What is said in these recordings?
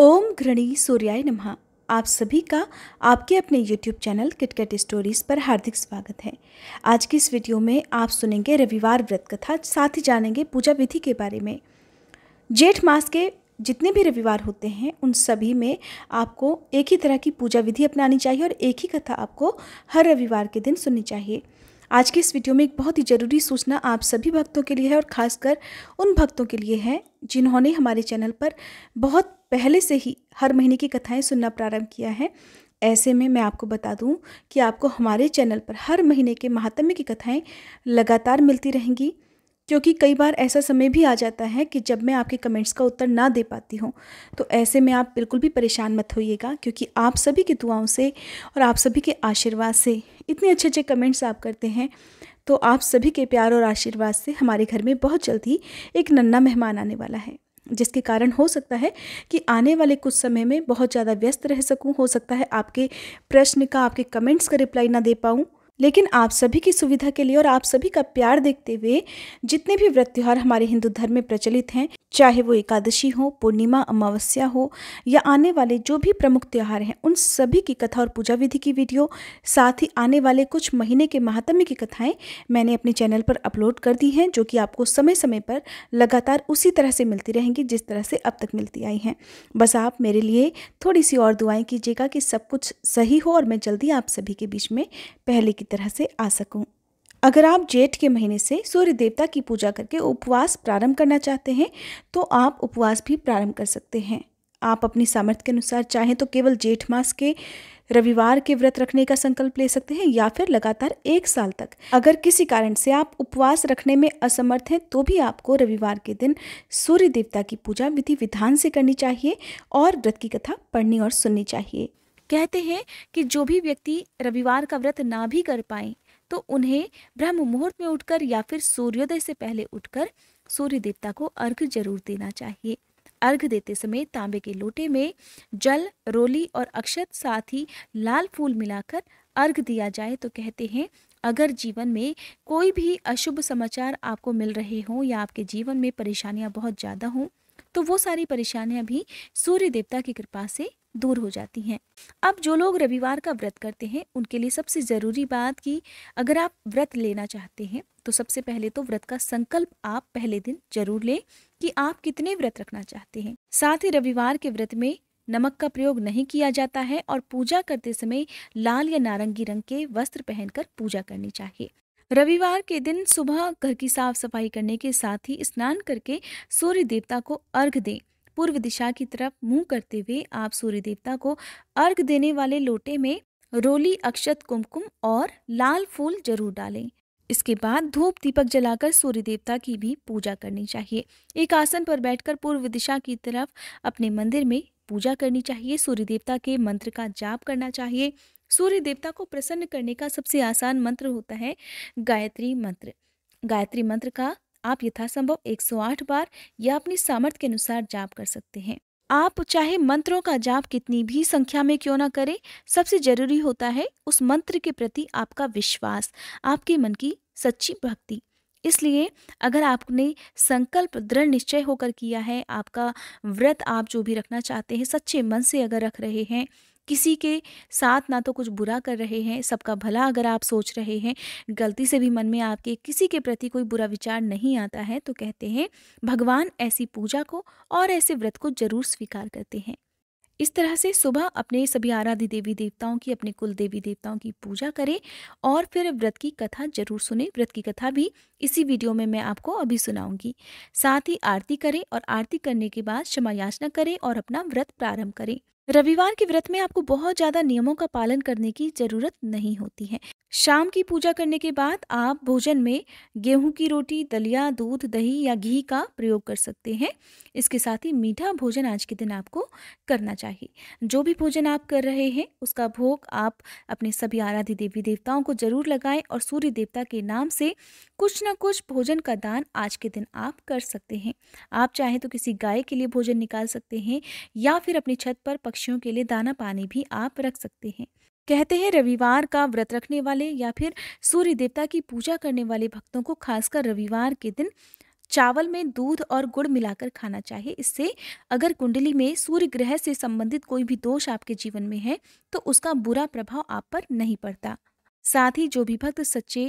ओम घृणी सूर्याय नमः आप सभी का आपके अपने YouTube चैनल किटकट स्टोरीज पर हार्दिक स्वागत है आज की इस वीडियो में आप सुनेंगे रविवार व्रत कथा साथ ही जानेंगे पूजा विधि के बारे में जेठ मास के जितने भी रविवार होते हैं उन सभी में आपको एक ही तरह की पूजा विधि अपनानी चाहिए और एक ही कथा आपको हर रविवार के दिन सुननी चाहिए आज के इस वीडियो में एक बहुत ही ज़रूरी सूचना आप सभी भक्तों के लिए है और ख़ासकर उन भक्तों के लिए है जिन्होंने हमारे चैनल पर बहुत पहले से ही हर महीने की कथाएं सुनना प्रारंभ किया है ऐसे में मैं आपको बता दूं कि आपको हमारे चैनल पर हर महीने के महात्म्य की कथाएं लगातार मिलती रहेंगी क्योंकि कई बार ऐसा समय भी आ जाता है कि जब मैं आपके कमेंट्स का उत्तर ना दे पाती हूँ तो ऐसे में आप बिल्कुल भी परेशान मत होइएगा क्योंकि आप सभी की दुआओं से और आप सभी के आशीर्वाद से इतने अच्छे अच्छे कमेंट्स आप करते हैं तो आप सभी के प्यार और आशीर्वाद से हमारे घर में बहुत जल्दी एक नन्ना मेहमान आने वाला है जिसके कारण हो सकता है कि आने वाले कुछ समय में बहुत ज़्यादा व्यस्त रह सकूं हो सकता है आपके प्रश्न का आपके कमेंट्स का रिप्लाई ना दे पाऊं लेकिन आप सभी की सुविधा के लिए और आप सभी का प्यार देखते हुए जितने भी व्रत त्यौहार हमारे हिंदू धर्म में प्रचलित हैं चाहे वो एकादशी हो पूर्णिमा अमावस्या हो या आने वाले जो भी प्रमुख त्यौहार हैं उन सभी की कथा और पूजा विधि की वीडियो साथ ही आने वाले कुछ महीने के महात्म्य की कथाएं मैंने अपने चैनल पर अपलोड कर दी हैं जो कि आपको समय समय पर लगातार उसी तरह से मिलती रहेंगी जिस तरह से अब तक मिलती आई हैं बस आप मेरे लिए थोड़ी सी और दुआएँ कीजिएगा कि सब कुछ सही हो और मैं जल्दी आप सभी के बीच में पहले की तरह से आ सकूँ अगर आप जेठ के महीने से सूर्य देवता की पूजा करके उपवास प्रारंभ करना चाहते हैं तो आप उपवास भी प्रारंभ कर सकते हैं आप अपनी सामर्थ्य के अनुसार चाहें तो केवल जेठ मास के रविवार के व्रत रखने का संकल्प ले सकते हैं या फिर लगातार एक साल तक अगर किसी कारण से आप उपवास रखने में असमर्थ हैं तो भी आपको रविवार के दिन सूर्य देवता की पूजा विधि विधान से करनी चाहिए और व्रत की कथा पढ़नी और सुननी चाहिए कहते हैं कि जो भी व्यक्ति रविवार का व्रत ना भी कर पाए तो उन्हें ब्रह्म मुहूर्त में उठकर या फिर सूर्योदय से पहले उठकर सूर्य देवता को अर्घ जरूर देना चाहिए अर्घ देते समय तांबे के लोटे में जल रोली और अक्षत साथ ही लाल फूल मिलाकर अर्घ दिया जाए तो कहते हैं अगर जीवन में कोई भी अशुभ समाचार आपको मिल रहे हों या आपके जीवन में परेशानियां बहुत ज़्यादा हों तो वो सारी परेशानियां भी सूर्य देवता की कृपा से दूर हो जाती हैं अब जो लोग रविवार का व्रत करते हैं उनके लिए सबसे ज़रूरी बात कि अगर आप व्रत लेना चाहते हैं तो सबसे पहले तो व्रत का संकल्प आप पहले दिन जरूर लें कि आप कितने व्रत रखना चाहते हैं साथ ही रविवार के व्रत में नमक का प्रयोग नहीं किया जाता है और पूजा करते समय लाल या नारंगी रंग के वस्त्र पहनकर पूजा करनी चाहिए रविवार के दिन सुबह घर की साफ सफाई करने के साथ ही स्नान करके सूर्य देवता को अर्घ दें पूर्व दिशा की तरफ मुंह करते हुए आप सूर्य देवता को अर्घ देने वाले लोटे में रोली अक्षत कुमकुम और लाल फूल जरूर डालें इसके बाद धूप दीपक जलाकर सूर्य देवता की भी पूजा करनी चाहिए एक आसन पर बैठकर पूर्व दिशा की तरफ अपने मंदिर में पूजा करनी चाहिए सूर्य देवता के मंत्र का जाप करना चाहिए सूर्य देवता को प्रसन्न करने का सबसे आसान मंत्र होता है गायत्री मंत्र गायत्री मंत्र का आप यथासंभव 108 बार या अपनी सामर्थ्य के अनुसार जाप कर सकते हैं आप चाहे मंत्रों का जाप कितनी भी संख्या में क्यों ना करें सबसे जरूरी होता है उस मंत्र के प्रति आपका विश्वास आपके मन की सच्ची भक्ति इसलिए अगर आपने संकल्प दृढ़ निश्चय होकर किया है आपका व्रत आप जो भी रखना चाहते हैं सच्चे मन से अगर रख रहे हैं किसी के साथ ना तो कुछ बुरा कर रहे हैं सबका भला अगर आप सोच रहे हैं गलती से भी मन में आपके किसी के प्रति कोई बुरा विचार नहीं आता है तो कहते हैं भगवान ऐसी पूजा को और ऐसे व्रत को जरूर स्वीकार करते हैं इस तरह से सुबह अपने सभी आराध्य देवी देवताओं की अपने कुल देवी देवताओं की पूजा करें और फिर व्रत की कथा जरूर सुने व्रत की कथा भी इसी वीडियो में मैं आपको अभी सुनाऊंगी साथ ही आरती करें और आरती करने के बाद क्षमा याचना करें और अपना व्रत प्रारंभ करें रविवार के व्रत में आपको बहुत ज़्यादा नियमों का पालन करने की ज़रूरत नहीं होती है शाम की पूजा करने के बाद आप भोजन में गेहूं की रोटी दलिया दूध दही या घी का प्रयोग कर सकते हैं इसके साथ ही मीठा भोजन आज के दिन आपको करना चाहिए जो भी भोजन आप कर रहे हैं उसका भोग आप अपने सभी आराध्य देवी देवताओं को जरूर लगाएं और सूर्य देवता के नाम से कुछ ना कुछ भोजन का दान आज के दिन आप कर सकते हैं आप चाहें तो किसी गाय के लिए भोजन निकाल सकते हैं या फिर अपनी छत पर पक्ष पक्षियों के लिए दाना पानी भी आप रख सकते हैं कहते हैं रविवार का व्रत रखने वाले या फिर सूर्य देवता की पूजा करने वाले भक्तों को खासकर रविवार के दिन चावल में दूध और गुड़ मिलाकर खाना चाहिए इससे अगर कुंडली में सूर्य ग्रह से संबंधित कोई भी दोष आपके जीवन में है तो उसका बुरा प्रभाव आप पर नहीं पड़ता साथ ही जो भी भक्त सच्चे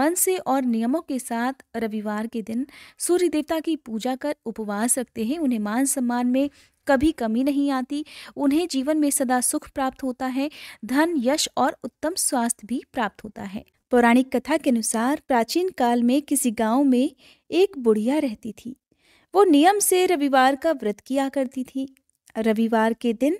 मन से और नियमों के साथ रविवार के दिन सूर्य देवता की पूजा कर उपवास रखते हैं उन्हें मान सम्मान में कभी कमी नहीं आती उन्हें जीवन में सदा सुख प्राप्त होता है धन यश और उत्तम स्वास्थ्य भी प्राप्त होता है पौराणिक कथा के अनुसार प्राचीन काल में किसी गांव में एक बुढ़िया रहती थी वो नियम से रविवार का व्रत किया करती थी रविवार के दिन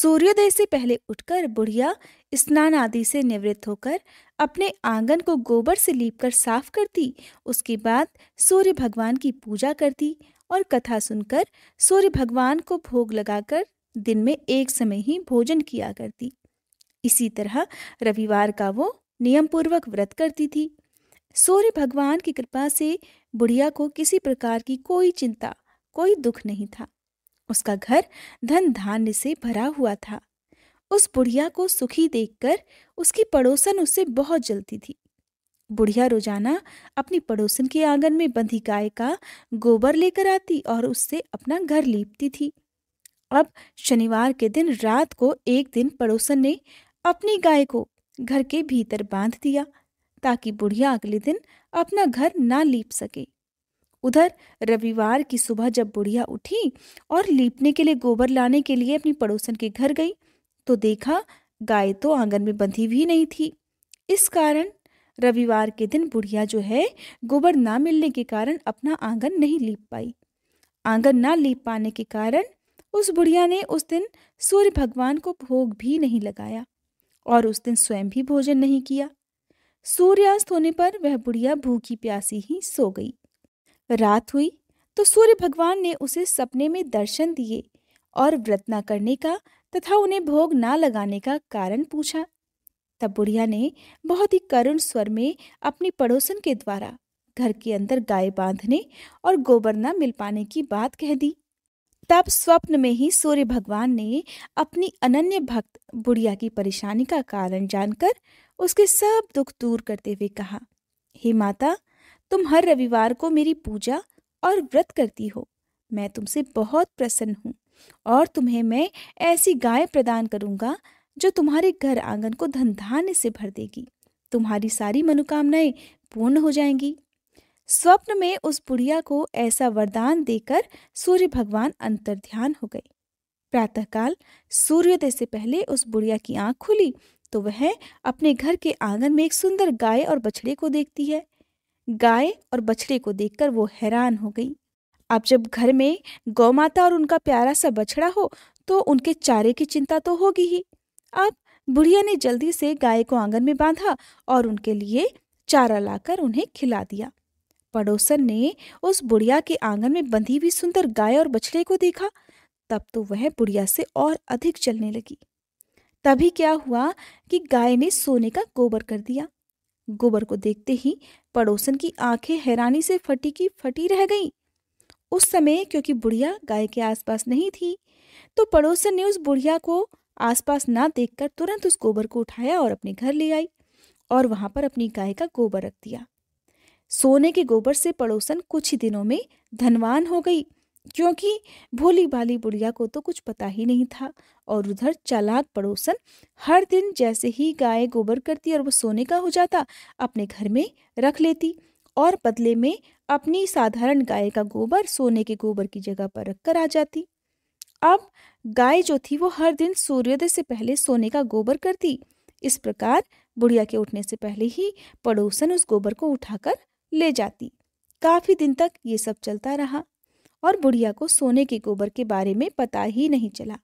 सूर्योदय से पहले उठकर बुढ़िया स्नान आदि से निवृत्त होकर अपने आंगन को गोबर से लीपकर साफ करती उसके बाद सूर्य भगवान की पूजा करती और कथा सुनकर सूर्य भगवान को भोग लगाकर दिन में एक समय ही भोजन किया करती इसी तरह रविवार का वो नियम पूर्वक व्रत करती थी सूर्य भगवान की कृपा से बुढ़िया को किसी प्रकार की कोई चिंता कोई दुख नहीं था उसका घर धन धान्य से भरा हुआ था उस बुढ़िया को सुखी देखकर उसकी पड़ोसन उससे बहुत जलती थी बुढ़िया रोजाना अपनी पड़ोसन के आंगन में बंधी गाय का गोबर लेकर आती और उससे अपना घर लीपती थी अब शनिवार के दिन रात को एक दिन पड़ोसन ने अपनी गाय को घर के भीतर बांध दिया ताकि बुढ़िया अगले दिन अपना घर ना लीप सके उधर रविवार की सुबह जब बुढ़िया उठी और लीपने के लिए गोबर लाने के लिए अपनी पड़ोसन के घर गई तो देखा गाय तो आंगन में बंधी भी नहीं थी इस कारण रविवार के दिन बुढ़िया जो है गोबर ना मिलने के कारण अपना आंगन नहीं लीप पाई आंगन ना लीप पाने के कारण उस बुढ़िया ने उस दिन सूर्य भगवान को भोग भी नहीं लगाया और उस दिन स्वयं भी भोजन नहीं किया सूर्यास्त होने पर वह बुढ़िया भूखी प्यासी ही सो गई रात हुई तो सूर्य भगवान ने उसे सपने में दर्शन दिए और व्रतना करने का तथा उन्हें भोग ना लगाने का कारण पूछा तब बुढ़िया ने बहुत ही करुण स्वर में अपनी पड़ोसन के द्वारा घर के अंदर गाय बांधने और गोबर न मिल पाने की बात कह दी तब स्वप्न में ही सूर्य भगवान ने अपनी अनन्य भक्त बुढ़िया की परेशानी का कारण जानकर उसके सब दुख दूर करते हुए कहा हे माता तुम हर रविवार को मेरी पूजा और व्रत करती हो मैं तुमसे बहुत प्रसन्न हूँ और तुम्हें मैं ऐसी गाय प्रदान करूंगा जो तुम्हारे घर आंगन को धन धान्य से भर देगी तुम्हारी सारी मनोकामनाएं पूर्ण हो जाएंगी स्वप्न में उस बुढ़िया को ऐसा वरदान देकर सूर्य भगवान अंतर्ध्यान हो गए प्रातःकाल सूर्योदय से पहले उस बुढ़िया की आंख खुली तो वह अपने घर के आंगन में एक सुंदर गाय और बछड़े को देखती है गाय और बछड़े को देखकर वो हैरान हो गई आप जब घर में गौ माता और उनका प्यारा सा बछड़ा हो तो उनके चारे की चिंता तो होगी ही अब बुढ़िया ने जल्दी से गाय को आंगन में बांधा और उनके लिए चारा लाकर उन्हें खिला दिया पड़ोसन ने उस बुढ़िया के आंगन में बंधी हुई सुंदर गाय और बछड़े को देखा तब तो वह बुढ़िया से और अधिक चलने लगी तभी क्या हुआ कि गाय ने सोने का गोबर कर दिया गोबर को देखते ही पड़ोसन की आंखें हैरानी से फटी की फटी रह गईं उस समय क्योंकि बुढ़िया गाय के आसपास नहीं थी तो पड़ोसन ने उस बुढ़िया को आसपास ना देखकर तुरंत उस गोबर को उठाया और अपने घर ले आई और वहाँ पर अपनी गाय का गोबर रख दिया सोने के गोबर से पड़ोसन कुछ ही दिनों में धनवान हो गई क्योंकि भोली भाली बुढ़िया को तो कुछ पता ही नहीं था और उधर चालाक पड़ोसन हर दिन जैसे ही गाय गोबर करती और वो सोने का हो जाता अपने घर में रख लेती और बदले में अपनी साधारण गाय का गोबर सोने के गोबर की जगह पर रखकर आ जाती अब गाय जो थी वो हर दिन सूर्योदय से पहले सोने का गोबर करती इस प्रकार बुढ़िया के उठने से पहले ही पड़ोसन उस गोबर को उठाकर ले जाती काफ़ी दिन तक ये सब चलता रहा और बुढ़िया को सोने के गोबर के बारे में पता ही नहीं चला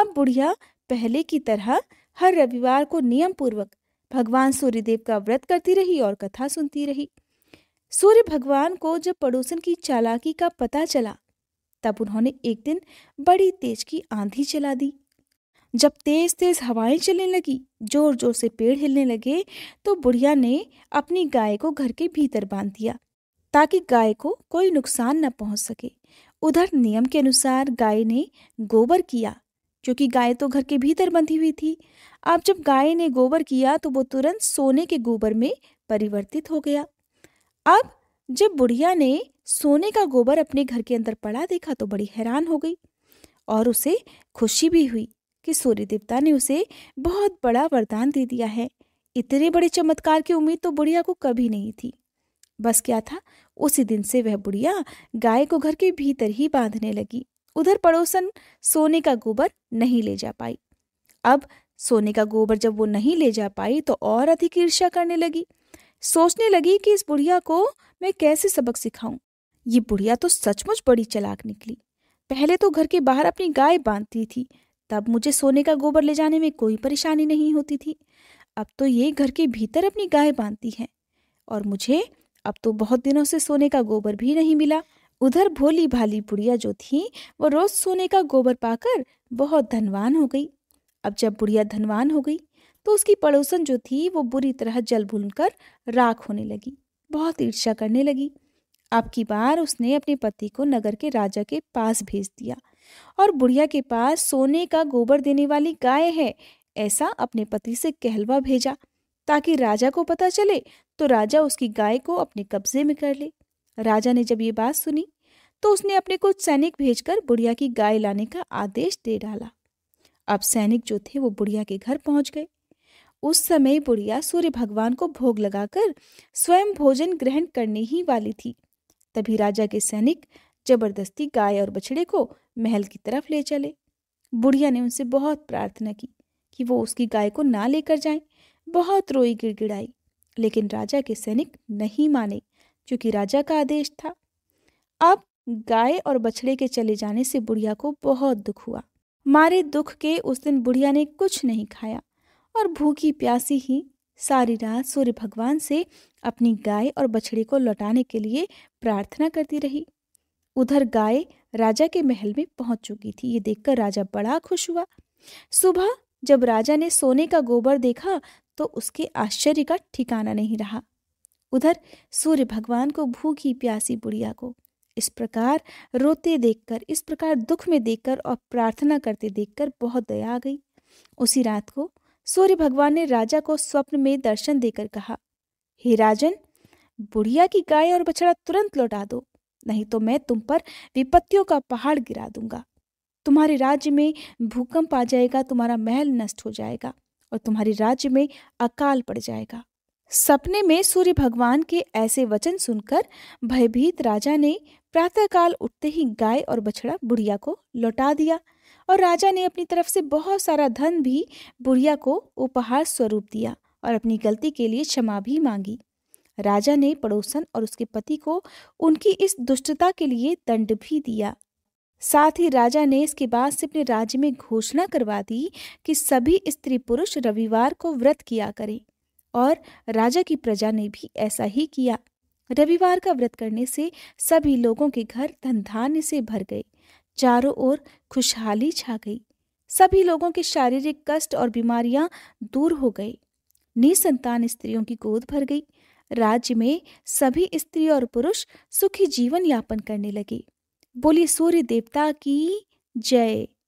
अब बुढ़िया पहले की तरह हर रविवार को नियम पूर्वक भगवान सूर्यदेव का व्रत करती रही और कथा सुनती रही सूर्य भगवान को जब पड़ोसन की चालाकी का पता चला तब उन्होंने एक दिन बड़ी तेज की आंधी चला दी जब तेज तेज हवाएं चलने लगी जोर जोर से पेड़ हिलने लगे तो बुढ़िया ने अपनी गाय को घर के भीतर बांध दिया ताकि गाय को कोई नुकसान न पहुंच सके उधर नियम के अनुसार गाय ने गोबर किया क्योंकि गाय तो घर के भीतर बंधी हुई थी अब जब गाय ने गोबर किया तो वो तुरंत सोने के गोबर में परिवर्तित हो गया अब जब बुढ़िया ने सोने का गोबर अपने घर के अंदर पड़ा देखा तो बड़ी हैरान हो गई और उसे खुशी भी हुई कि सूर्य देवता ने उसे बहुत बड़ा वरदान दे दिया है इतने बड़े चमत्कार की उम्मीद तो बुढ़िया को कभी नहीं थी बस क्या था उसी दिन से वह बुढ़िया गाय को घर के भीतर ही बांधने लगी उधर पड़ोसन सोने का गोबर नहीं ले जा पाई अब सोने का गोबर जब वो नहीं ले जा पाई तो और अधिक ईर्ष्या करने लगी सोचने लगी कि इस बुढ़िया को मैं कैसे सबक सिखाऊं ये बुढ़िया तो सचमुच बड़ी चलाक निकली पहले तो घर के बाहर अपनी गाय बांधती थी तब मुझे सोने का गोबर ले जाने में कोई परेशानी नहीं होती थी अब तो ये घर के भीतर अपनी गाय बांधती है और मुझे अब तो बहुत दिनों से सोने का गोबर भी नहीं मिला उधर भोली भाली बुढ़िया जो थी वो रोज सोने का गोबर पाकर बहुत धनवान हो गई अब जब बुढ़िया धनवान हो गई तो उसकी पड़ोसन जो थी वो बुरी तरह जल भून कर राख होने लगी बहुत ईर्ष्या करने लगी अब की बार उसने अपने पति को नगर के राजा के पास भेज दिया और बुढ़िया के पास सोने का गोबर देने वाली गाय है ऐसा अपने पति से कहलवा भेजा ताकि राजा को पता चले तो राजा उसकी गाय को अपने कब्जे में कर ले राजा ने जब ये बात सुनी तो उसने अपने कुछ सैनिक भेजकर बुढ़िया की गाय लाने का आदेश दे डाला अब सैनिक जो थे वो बुढ़िया के घर पहुंच गए उस समय बुढ़िया सूर्य भगवान को भोग लगाकर स्वयं भोजन ग्रहण करने ही वाली थी तभी राजा के सैनिक जबरदस्ती गाय और बछड़े को महल की तरफ ले चले बुढ़िया ने उनसे बहुत प्रार्थना की कि वो उसकी गाय को ना लेकर जाएं बहुत रोई गिड़गिड़ाई लेकिन राजा के सैनिक नहीं माने क्योंकि राजा का आदेश था अब गाय और बछड़े के चले जाने से बुढ़िया को बहुत दुख हुआ मारे दुख के उस दिन बुढ़िया ने कुछ नहीं खाया और भूखी प्यासी ही सारी रात सूर्य भगवान से अपनी गाय और बछड़े को लौटाने के लिए प्रार्थना करती रही उधर गाय राजा के महल में पहुंच चुकी थी ये देखकर राजा बड़ा खुश हुआ सुबह जब राजा ने सोने का गोबर देखा तो उसके आश्चर्य का ठिकाना नहीं रहा उधर सूर्य भगवान को भूखी प्यासी बुढ़िया को इस प्रकार रोते देखकर इस प्रकार दुख में देखकर और प्रार्थना करते देखकर बहुत दया आ गई उसी रात को सूर्य भगवान ने राजा को स्वप्न में दर्शन देकर कहा हे राजन बुढ़िया की गाय और बछड़ा तुरंत लौटा दो नहीं तो मैं तुम पर विपत्तियों का पहाड़ गिरा दूंगा तुम्हारे राज्य में भूकंप आ जाएगा तुम्हारा महल नष्ट हो जाएगा और तुम्हारे राज्य में अकाल पड़ जाएगा सपने में सूर्य भगवान के ऐसे वचन सुनकर भयभीत राजा ने प्रातःकाल उठते ही गाय और बछड़ा बुढ़िया को लौटा दिया और राजा ने अपनी तरफ से बहुत सारा धन भी बुढ़िया को उपहार स्वरूप दिया और अपनी गलती के लिए क्षमा भी मांगी राजा ने पड़ोसन और उसके पति को उनकी इस दुष्टता के लिए दंड भी दिया साथ ही राजा ने इसके बाद से अपने राज्य में घोषणा करवा दी कि सभी स्त्री पुरुष रविवार को व्रत किया करें और राजा की प्रजा ने भी ऐसा ही किया रविवार का व्रत करने से सभी लोगों के घर धन धान्य से भर गए चारों ओर खुशहाली छा गई सभी लोगों के शारीरिक कष्ट और बीमारियां दूर हो गई निसंतान स्त्रियों की गोद भर गई राज्य में सभी स्त्री और पुरुष सुखी जीवन यापन करने लगे बोली सूर्य देवता की जय